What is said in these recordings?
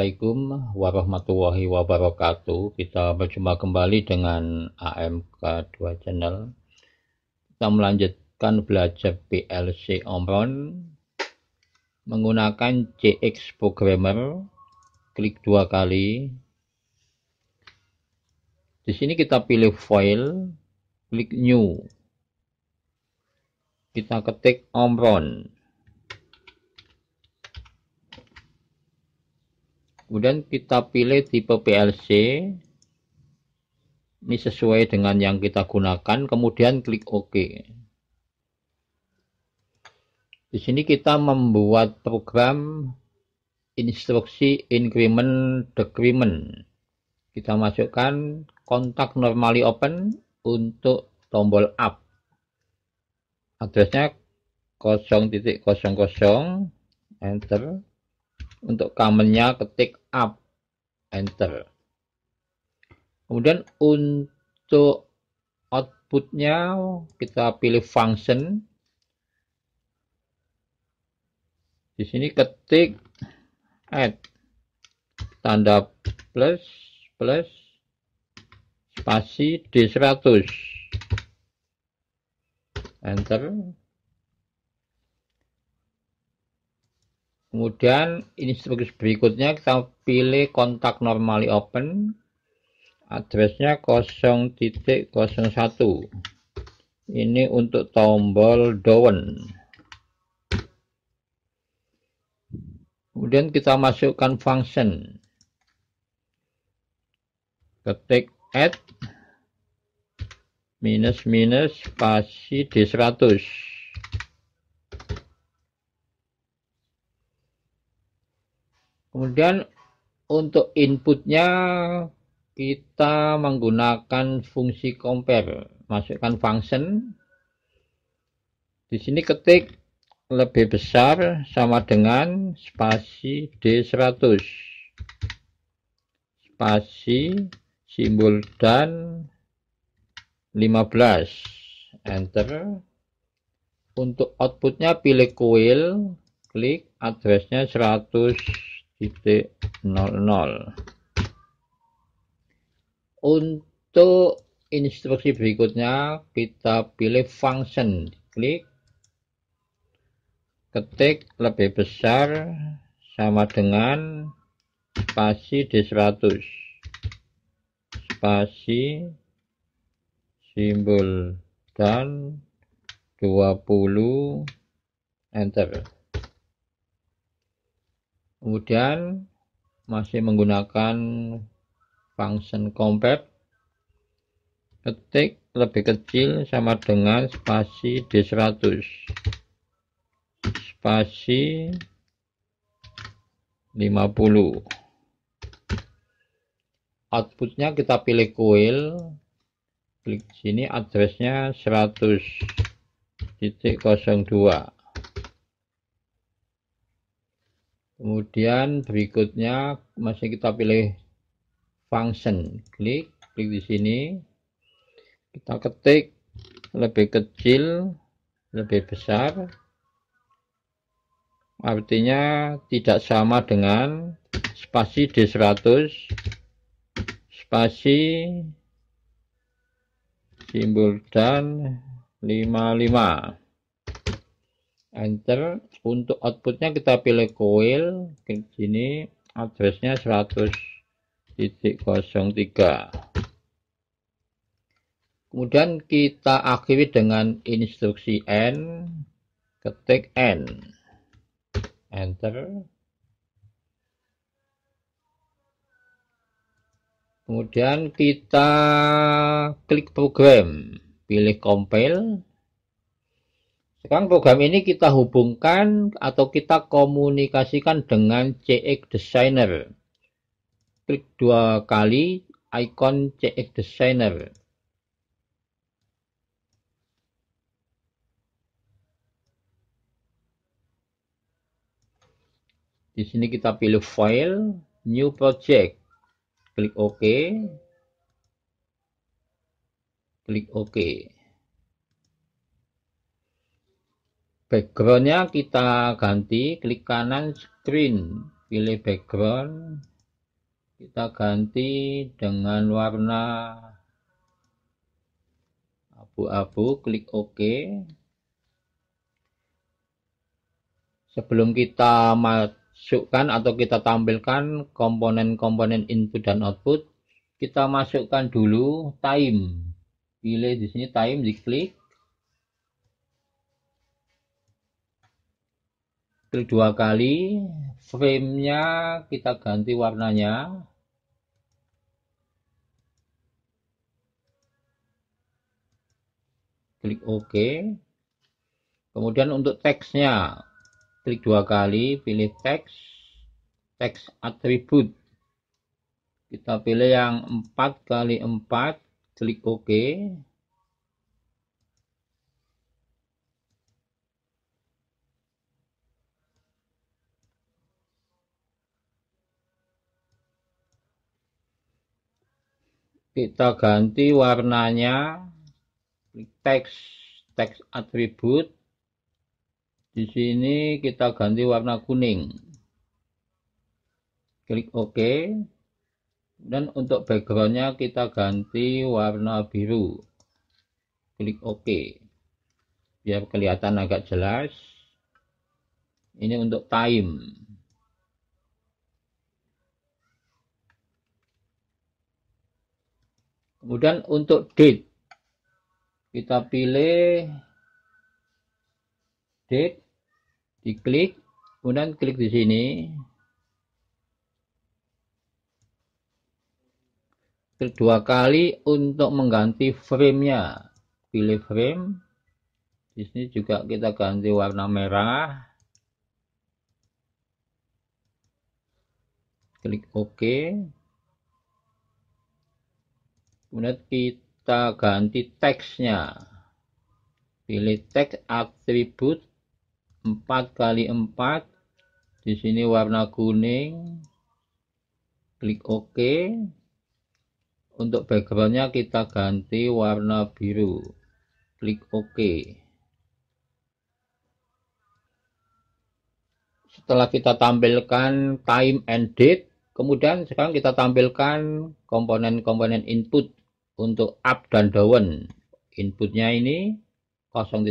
Assalamualaikum warahmatullahi wabarakatuh. Kita berjumpa kembali dengan AMK2 Channel. Kita melanjutkan belajar PLC Omron menggunakan CX Programmer. Klik dua kali. Di sini kita pilih file, klik new. Kita ketik Omron. kemudian kita pilih tipe PLC ini sesuai dengan yang kita gunakan kemudian klik OK di sini kita membuat program instruksi increment decrement kita masukkan kontak normally open untuk tombol up addressnya 0.00 enter untuk kamennya ketik up enter kemudian untuk outputnya kita pilih function di sini ketik add tanda plus plus spasi D100 enter Kemudian ini sebagai berikutnya kita pilih kontak normally open. Addressnya 0.01. Ini untuk tombol down. Kemudian kita masukkan function. Ketik add minus minus spasi D100. Kemudian untuk inputnya kita menggunakan fungsi compare. Masukkan function. Di sini ketik lebih besar sama dengan spasi D100. Spasi simbol dan 15. Enter. Untuk outputnya pilih coil. klik addressnya 100 titik 00 untuk instruksi berikutnya kita pilih function klik ketik lebih besar sama dengan spasi D100 spasi simbol dan 20 enter Kemudian masih menggunakan function compare ketik lebih kecil sama dengan spasi D100 spasi 50 outputnya kita pilih coil klik sini addressnya 100.02 Kemudian berikutnya masih kita pilih function. Klik, klik di sini. Kita ketik lebih kecil, lebih besar. Artinya tidak sama dengan spasi D100, spasi simbol dan 55. Enter untuk outputnya kita pilih coil ke sini addressnya 100.03 kemudian kita akhiri dengan instruksi n ketik n enter kemudian kita klik program pilih compile sekarang program ini kita hubungkan atau kita komunikasikan dengan CX Designer. Klik dua kali ikon CX Designer. Di sini kita pilih file, new project. Klik OK. Klik OK. backgroundnya kita ganti klik kanan screen pilih background kita ganti dengan warna abu-abu klik OK sebelum kita masukkan atau kita tampilkan komponen-komponen input dan output kita masukkan dulu time pilih di sini time diklik klik dua kali frame-nya kita ganti warnanya klik OK kemudian untuk teksnya klik dua kali pilih teks teks atribut kita pilih yang 4 kali 4 klik OK kita ganti warnanya klik teks teks atribut di sini kita ganti warna kuning klik OK dan untuk backgroundnya kita ganti warna biru klik OK biar kelihatan agak jelas ini untuk time kemudian untuk date kita pilih date diklik kemudian klik di sini kedua kali untuk mengganti framenya pilih frame di sini juga kita ganti warna merah klik OK kemudian kita ganti teksnya pilih teks atribut 4 kali 4 di sini warna kuning klik OK untuk backgroundnya kita ganti warna biru klik OK setelah kita tampilkan time and date kemudian sekarang kita tampilkan komponen-komponen input untuk up dan down. Inputnya ini 0.00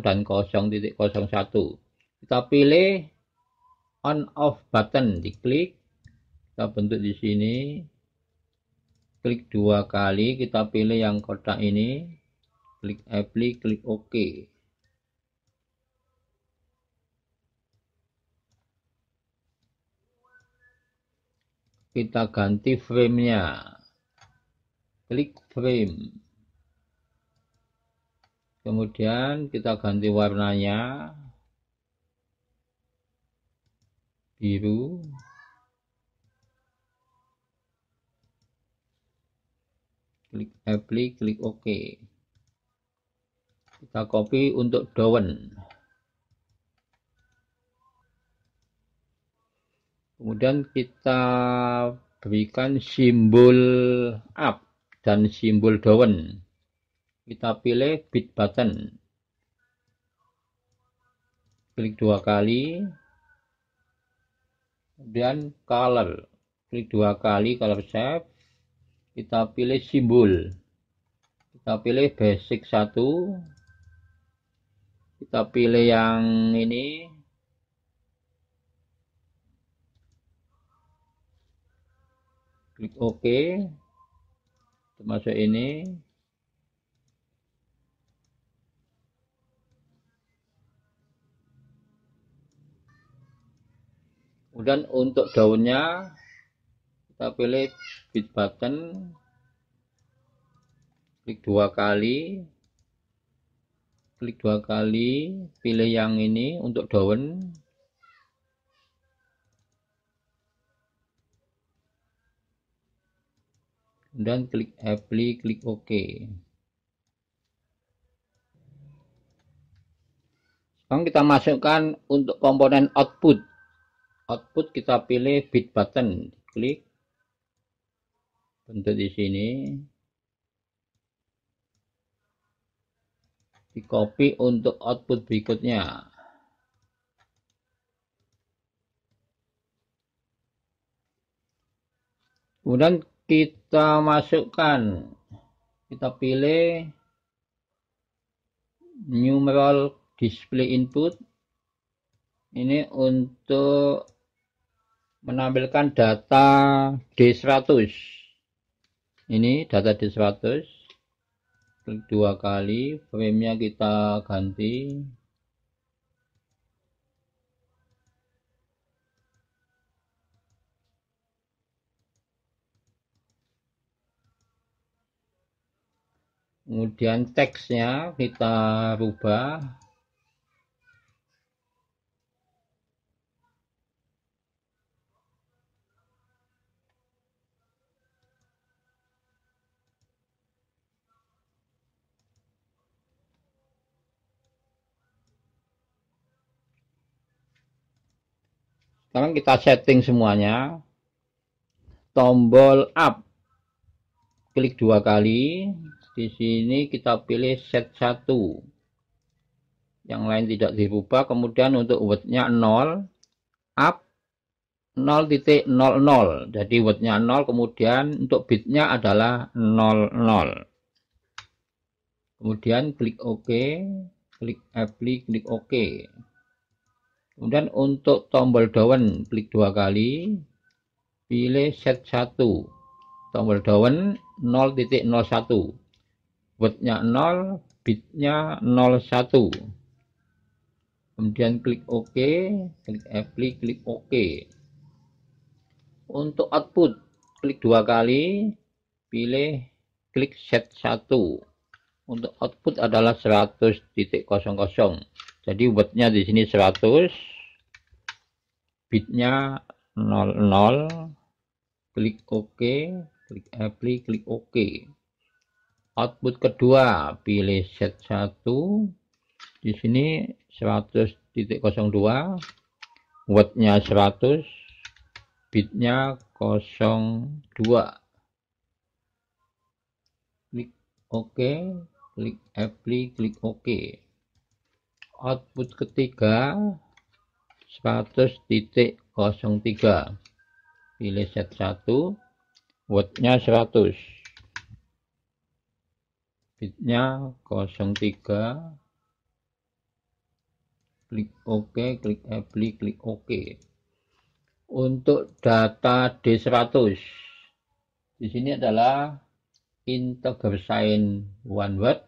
dan 0.01. Kita pilih on off button, diklik. Kita bentuk di sini. Klik dua kali, kita pilih yang kotak ini. Klik apply, klik OK. kita ganti frame nya klik frame kemudian kita ganti warnanya biru klik apply klik ok kita copy untuk down, kemudian kita berikan simbol up dan simbol daun. Kita pilih bit button. Klik dua kali. dan color. Klik dua kali color shape. Kita pilih simbol. Kita pilih basic 1. Kita pilih yang ini klik OK termasuk ini kemudian untuk daunnya kita pilih bit button klik dua kali klik dua kali pilih yang ini untuk daun dan klik apply klik OK sekarang kita masukkan untuk komponen output output kita pilih bit button klik bentuk di sini di copy untuk output berikutnya kemudian kita masukkan kita pilih numeral display input ini untuk menampilkan data D100 ini data D100 klik dua kali frame nya kita ganti kemudian teksnya kita rubah sekarang kita setting semuanya tombol up klik dua kali di sini kita pilih set 1 yang lain tidak dirubah kemudian untuk wordnya 0 up 0.00 jadi wordnya 0 kemudian untuk bitnya adalah 00 kemudian klik OK klik apply klik OK kemudian untuk tombol down klik dua kali pilih set 1 tombol down 0.01 wordnya 0 bitnya 01 kemudian klik OK klik apply klik OK untuk output klik dua kali pilih klik set 1 untuk output adalah 100.00 jadi wordnya di sini 100 bitnya 00 klik OK klik apply klik OK output kedua pilih set 1 di sini 100.02 wattnya 100 bitnya 02 klik OK klik apply klik OK output ketiga 100.03 pilih set 1 wattnya 100 bitnya 03 klik OK klik apply klik OK untuk data D100 di sini adalah integer sign one word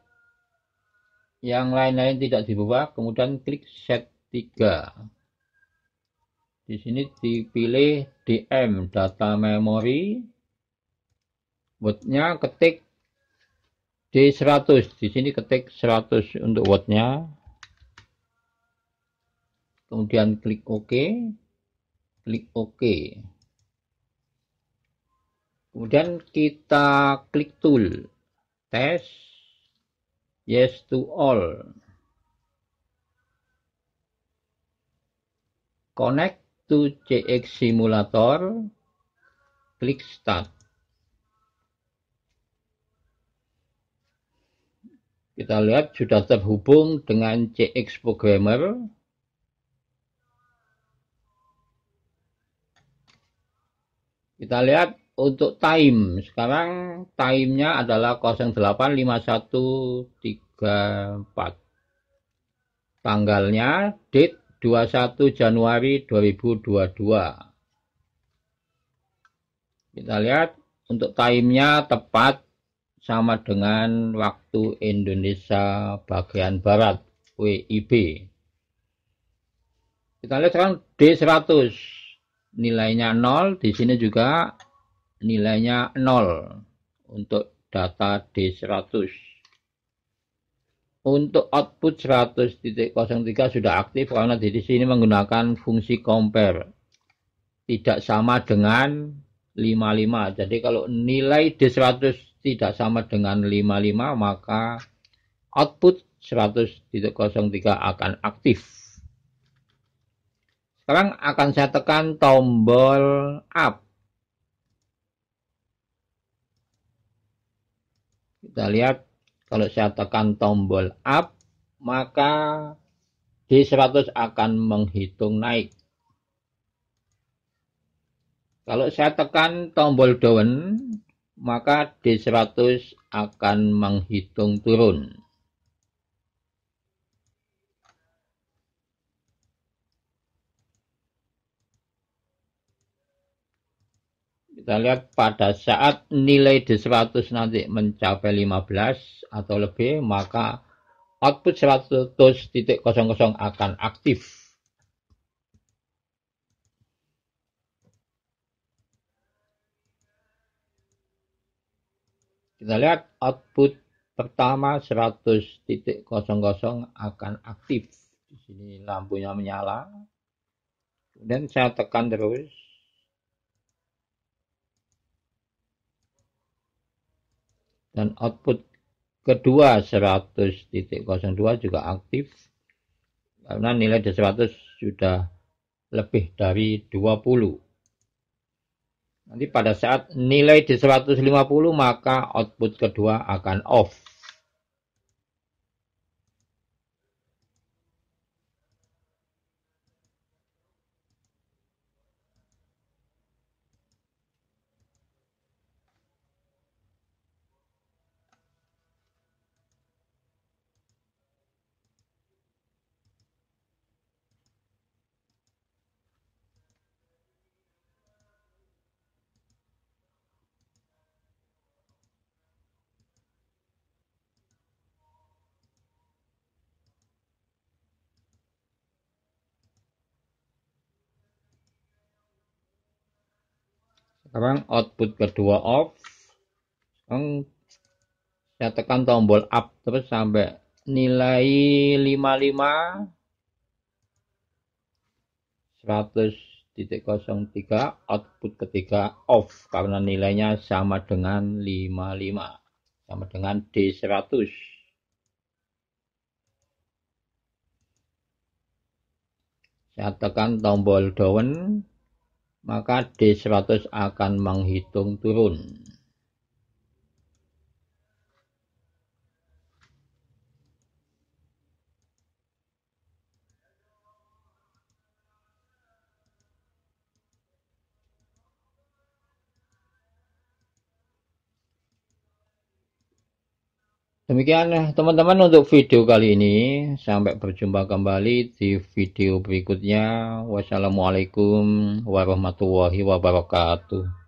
yang lain-lain tidak dibuka kemudian klik set 3 di sini dipilih DM data Memory. wordnya ketik D100 di sini ketik 100 untuk wattnya kemudian klik OK klik OK kemudian kita klik tool test yes to all connect to CX simulator klik start Kita lihat sudah terhubung dengan CX Programmer. Kita lihat untuk time. Sekarang time-nya adalah 085134. Tanggalnya date 21 Januari 2022. Kita lihat untuk time-nya tepat sama dengan waktu Indonesia bagian barat WIB. Kita lihat sekarang D100 nilainya 0, di sini juga nilainya 0 untuk data D100. Untuk output 100.03 sudah aktif karena di sini menggunakan fungsi compare. Tidak sama dengan 55. Jadi kalau nilai D100 tidak sama dengan 55 maka output 100.03 akan aktif. Sekarang akan saya tekan tombol up. Kita lihat kalau saya tekan tombol up maka D100 akan menghitung naik. Kalau saya tekan tombol down, maka D100 akan menghitung turun. Kita lihat pada saat nilai D100 nanti mencapai 15 atau lebih, maka output 100.00 akan aktif. Kita lihat output pertama 100.00 akan aktif. Di sini lampunya menyala. Kemudian saya tekan terus. Dan output kedua 100.02 juga aktif karena nilai di 100 sudah lebih dari 20 Nanti pada saat nilai di 150 maka output kedua akan off. sekarang output kedua off sekarang saya tekan tombol up terus sampai nilai 55 100.03 output ketiga off karena nilainya sama dengan 55 sama dengan D100 saya tekan tombol down maka D100 akan menghitung turun. Demikian eh, teman-teman untuk video kali ini. Sampai berjumpa kembali di video berikutnya. Wassalamualaikum warahmatullahi wabarakatuh.